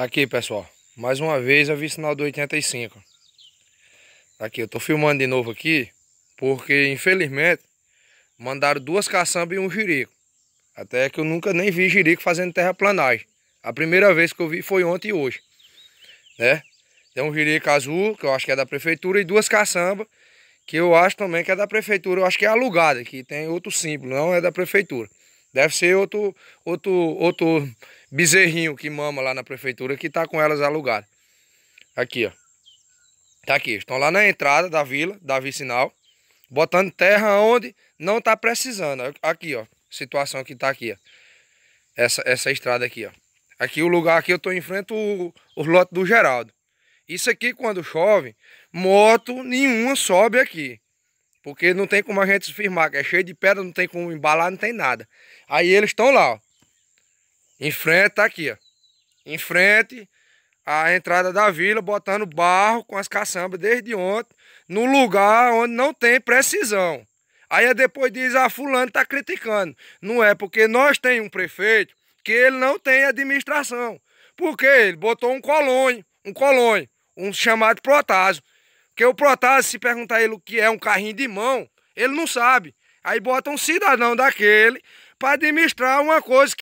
Tá aqui, pessoal. Mais uma vez eu vi sinal do 85. Tá aqui, eu tô filmando de novo aqui. Porque, infelizmente, mandaram duas caçambas e um jirico. Até que eu nunca nem vi jirico fazendo terraplanagem. A primeira vez que eu vi foi ontem e hoje. Né? Tem um jirico azul, que eu acho que é da prefeitura, e duas caçambas, que eu acho também que é da prefeitura. Eu acho que é alugada, que tem outro símbolo, não é da prefeitura. Deve ser outro, outro, outro bezerrinho que mama lá na prefeitura que tá com elas alugadas. Aqui, ó. Tá aqui. Estão lá na entrada da vila, da vicinal. Botando terra onde não tá precisando. Aqui, ó. Situação que tá aqui, ó. Essa, essa estrada aqui, ó. Aqui o lugar que eu tô em frente o, o lote do Geraldo. Isso aqui quando chove, moto nenhuma sobe aqui. Porque não tem como a gente se firmar, que é cheio de pedra, não tem como embalar, não tem nada. Aí eles estão lá, ó. Em frente, tá aqui, ó. Em frente à entrada da vila, botando barro com as caçambas desde ontem, no lugar onde não tem precisão. Aí é depois diz, ah, fulano tá criticando. Não é, porque nós temos um prefeito que ele não tem administração. Porque ele botou um colônio, um colônio, um chamado protásio. Porque o Protásio, se perguntar ele o que é um carrinho de mão, ele não sabe. Aí bota um cidadão daquele para administrar uma coisa